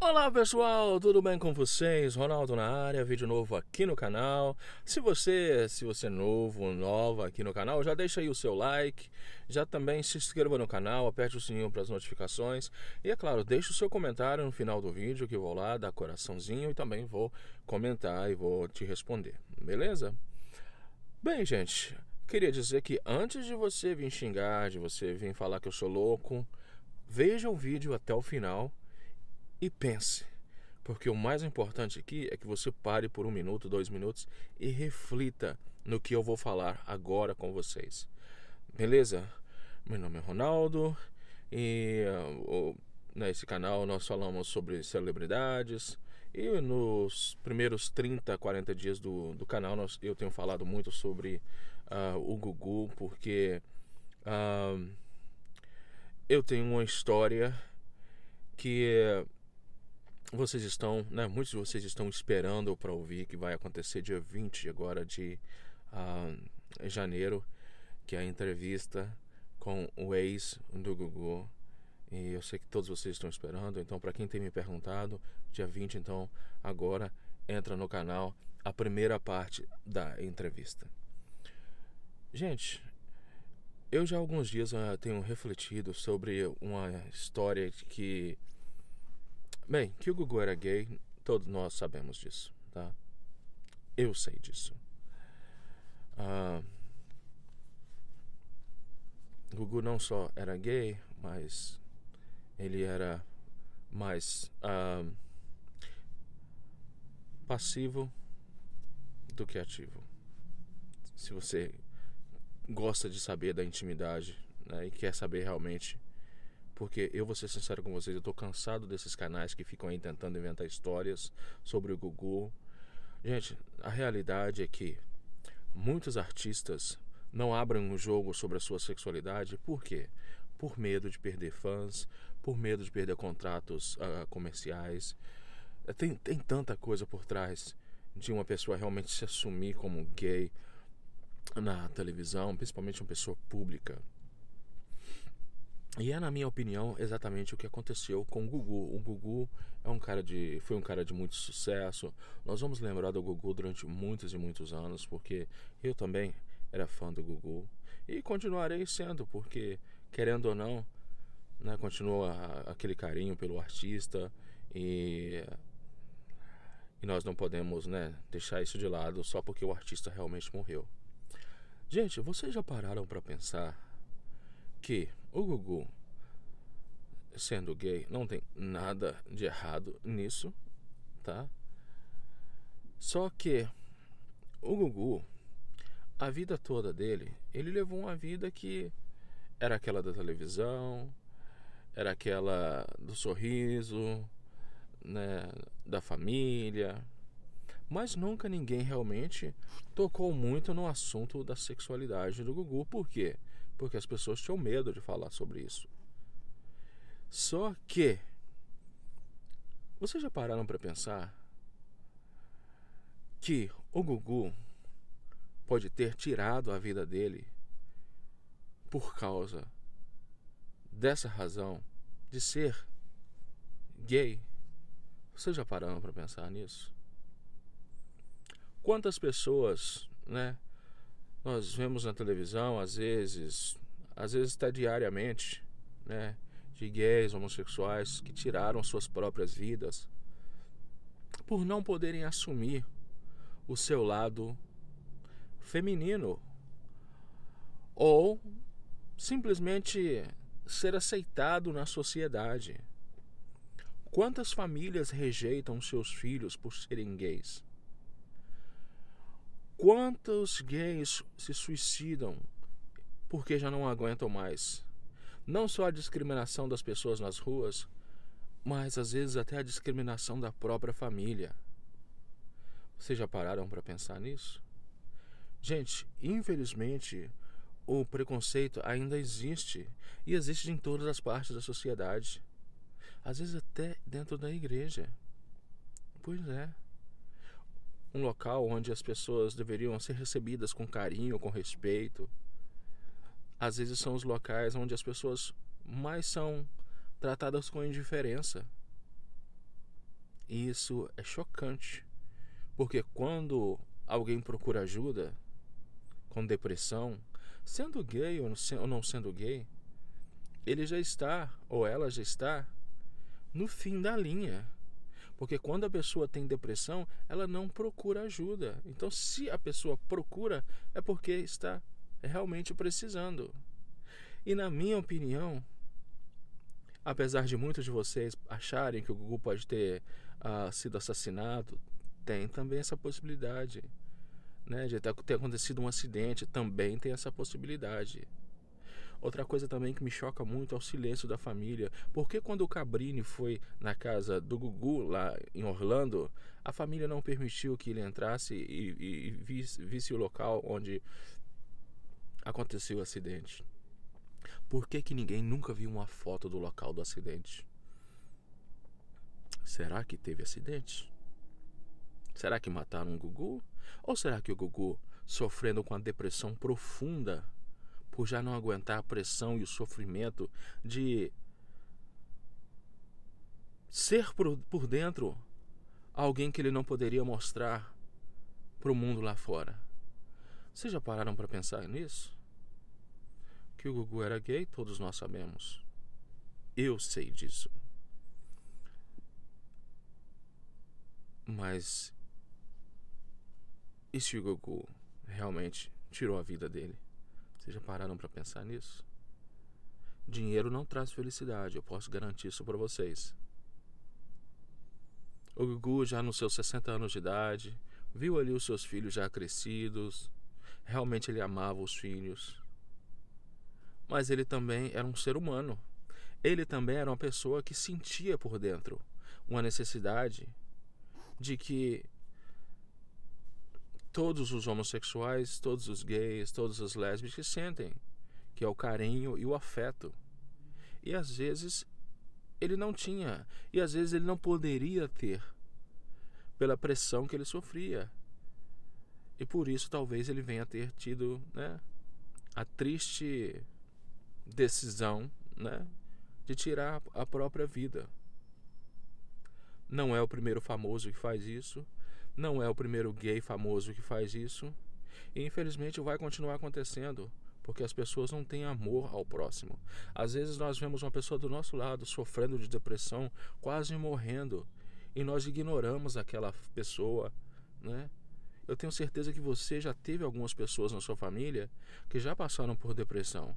Olá pessoal, tudo bem com vocês? Ronaldo na área, vídeo novo aqui no canal. Se você, se você é novo, nova aqui no canal, já deixa aí o seu like, já também se inscreva no canal, aperte o sininho para as notificações e é claro, deixa o seu comentário no final do vídeo que eu vou lá dar coraçãozinho e também vou comentar e vou te responder. Beleza? Bem, gente, queria dizer que antes de você vir xingar, de você vir falar que eu sou louco, veja o vídeo até o final e pense. Porque o mais importante aqui é que você pare por um minuto, dois minutos e reflita no que eu vou falar agora com vocês. Beleza? Meu nome é Ronaldo e uh, nesse canal nós falamos sobre celebridades. E nos primeiros 30, 40 dias do, do canal nós, eu tenho falado muito sobre uh, o Gugu, porque uh, eu tenho uma história que vocês estão, né, muitos de vocês estão esperando para ouvir que vai acontecer dia 20 agora de uh, janeiro, que é a entrevista com o ex do Gugu. E eu sei que todos vocês estão esperando, então para quem tem me perguntado, dia 20 então agora entra no canal a primeira parte da entrevista. Gente, eu já há alguns dias ah, tenho refletido sobre uma história que Bem, que o Gugu era gay, todos nós sabemos disso, tá? Eu sei disso. Ah, Gugu não só era gay, mas ele era mais ah, passivo do que ativo. Se você gosta de saber da intimidade né, e quer saber realmente porque eu vou ser sincero com vocês, eu estou cansado desses canais que ficam aí tentando inventar histórias sobre o Gugu. Gente, a realidade é que muitos artistas não abrem um jogo sobre a sua sexualidade, por quê? Por medo de perder fãs, por medo de perder contratos uh, comerciais. É, tem, tem tanta coisa por trás de uma pessoa realmente se assumir como gay na televisão, principalmente uma pessoa pública. E é, na minha opinião, exatamente o que aconteceu com o Gugu. O Gugu é um cara de, foi um cara de muito sucesso. Nós vamos lembrar do Gugu durante muitos e muitos anos, porque eu também era fã do Gugu. E continuarei sendo, porque, querendo ou não, né, continua aquele carinho pelo artista. E, e nós não podemos né, deixar isso de lado só porque o artista realmente morreu. Gente, vocês já pararam para pensar que o Gugu, sendo gay, não tem nada de errado nisso, tá? Só que o Gugu, a vida toda dele, ele levou uma vida que era aquela da televisão, era aquela do sorriso, né, da família, mas nunca ninguém realmente tocou muito no assunto da sexualidade do Gugu, porque porque as pessoas tinham medo de falar sobre isso. Só que vocês já pararam para pensar que o Gugu pode ter tirado a vida dele por causa dessa razão de ser gay? Vocês já pararam para pensar nisso? Quantas pessoas, né, nós vemos na televisão, às vezes, às vezes está diariamente, né? De gays, homossexuais que tiraram suas próprias vidas por não poderem assumir o seu lado feminino ou simplesmente ser aceitado na sociedade. Quantas famílias rejeitam seus filhos por serem gays? Quantos gays se suicidam porque já não aguentam mais? Não só a discriminação das pessoas nas ruas, mas às vezes até a discriminação da própria família. Vocês já pararam para pensar nisso? Gente, infelizmente, o preconceito ainda existe e existe em todas as partes da sociedade, às vezes até dentro da igreja. Pois é um local onde as pessoas deveriam ser recebidas com carinho, com respeito. Às vezes são os locais onde as pessoas mais são tratadas com indiferença. E isso é chocante, porque quando alguém procura ajuda com depressão, sendo gay ou não sendo gay, ele já está ou ela já está no fim da linha. Porque quando a pessoa tem depressão, ela não procura ajuda. Então, se a pessoa procura, é porque está realmente precisando. E na minha opinião, apesar de muitos de vocês acharem que o Gugu pode ter uh, sido assassinado, tem também essa possibilidade. Né, de ter acontecido um acidente, também tem essa possibilidade. Outra coisa também que me choca muito é o silêncio da família. Porque quando o Cabrini foi na casa do Gugu, lá em Orlando, a família não permitiu que ele entrasse e, e, e visse, visse o local onde aconteceu o acidente. Por que, que ninguém nunca viu uma foto do local do acidente? Será que teve acidente? Será que mataram o Gugu? Ou será que o Gugu, sofrendo com a depressão profunda, por já não aguentar a pressão e o sofrimento de ser por, por dentro alguém que ele não poderia mostrar para o mundo lá fora. Vocês já pararam para pensar nisso? Que o Gugu era gay, todos nós sabemos. Eu sei disso. Mas e se o Gugu realmente tirou a vida dele? Vocês já pararam para pensar nisso? Dinheiro não traz felicidade, eu posso garantir isso para vocês. O Gugu, já nos seus 60 anos de idade, viu ali os seus filhos já crescidos. Realmente ele amava os filhos. Mas ele também era um ser humano. Ele também era uma pessoa que sentia por dentro uma necessidade de que todos os homossexuais, todos os gays, todos os lésbicos sentem, que é o carinho e o afeto. E às vezes ele não tinha, e às vezes ele não poderia ter, pela pressão que ele sofria. E por isso talvez ele venha a ter tido né, a triste decisão né, de tirar a própria vida. Não é o primeiro famoso que faz isso, não é o primeiro gay famoso que faz isso. E infelizmente vai continuar acontecendo, porque as pessoas não têm amor ao próximo. Às vezes nós vemos uma pessoa do nosso lado sofrendo de depressão, quase morrendo, e nós ignoramos aquela pessoa, né? Eu tenho certeza que você já teve algumas pessoas na sua família que já passaram por depressão.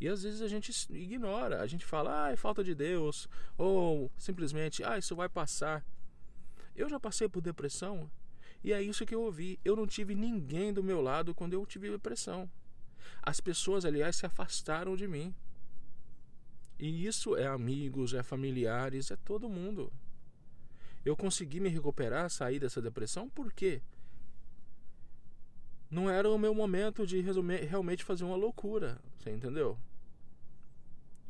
E às vezes a gente ignora, a gente fala, ah, é falta de Deus, ou simplesmente, ah, isso vai passar. Eu já passei por depressão e é isso que eu ouvi. Eu não tive ninguém do meu lado quando eu tive depressão. As pessoas, aliás, se afastaram de mim. E isso é amigos, é familiares, é todo mundo. Eu consegui me recuperar, sair dessa depressão, por quê? Não era o meu momento de realmente fazer uma loucura, você entendeu?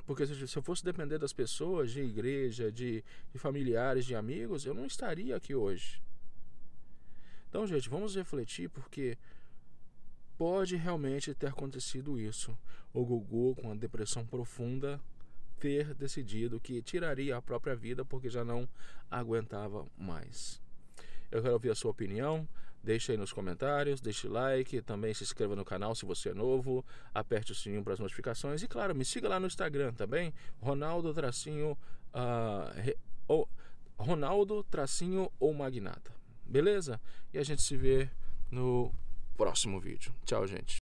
Porque se eu fosse depender das pessoas, de igreja, de, de familiares, de amigos, eu não estaria aqui hoje. Então, gente, vamos refletir porque pode realmente ter acontecido isso. O Gugu, com a depressão profunda, ter decidido que tiraria a própria vida porque já não aguentava mais. Eu quero ouvir a sua opinião. Deixe aí nos comentários, deixe like, também se inscreva no canal se você é novo, aperte o sininho para as notificações e, claro, me siga lá no Instagram, também, Ronaldo Tracinho, uh, ou, Ronaldo Tracinho ou Magnata, beleza? E a gente se vê no próximo vídeo. Tchau, gente.